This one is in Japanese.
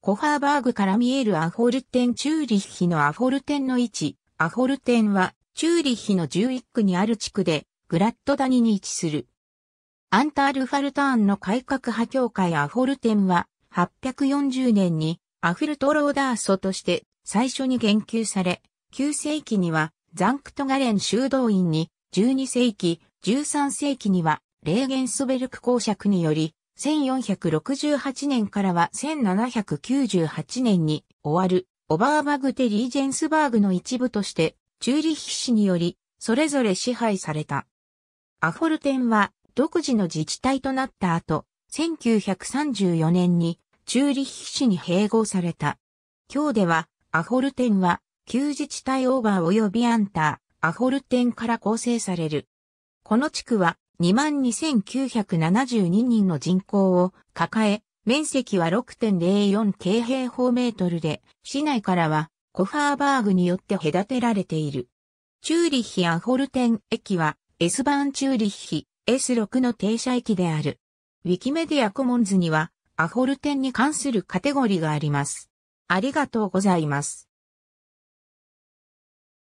コファーバーグから見えるアフォルテンチューリッヒのアフォルテンの位置、アフォルテンはチューリッヒの11区にある地区でグラット谷に位置する。アンタールファルターンの改革派協会アフォルテンは840年にアフルトローダーソとして最初に言及され、9世紀にはザンクトガレン修道院に、12世紀、13世紀にはレーゲンスベルク公爵により1468年からは1798年に終わる、オバーバグテ・リージェンスバーグの一部として、チューリッヒ市により、それぞれ支配された。アフォルテンは、独自の自治体となった後、1934年に、チューリッヒ市に併合された。今日では、アフォルテンは、旧自治体オーバー及びアンター、アフォルテンから構成される。この地区は、22,972人の人口を抱え、面積は6.04京平方メートルで、市内からはコファーバーグによって隔てられている。チューリッヒアホルテン駅は S バーンチューリッヒ S6 の停車駅である。ウィキメディアコモンズにはアホルテンに関するカテゴリーがあります。ありがとうございます。